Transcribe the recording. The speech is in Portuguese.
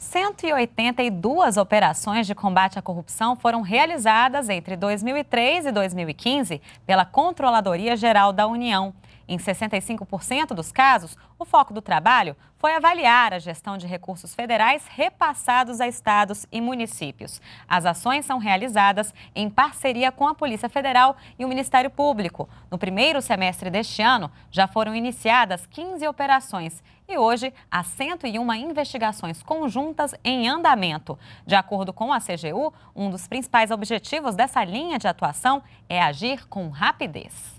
182 operações de combate à corrupção foram realizadas entre 2003 e 2015 pela Controladoria Geral da União. Em 65% dos casos, o foco do trabalho foi avaliar a gestão de recursos federais repassados a estados e municípios. As ações são realizadas em parceria com a Polícia Federal e o Ministério Público. No primeiro semestre deste ano, já foram iniciadas 15 operações e hoje há 101 investigações conjuntas em andamento. De acordo com a CGU, um dos principais objetivos dessa linha de atuação é agir com rapidez.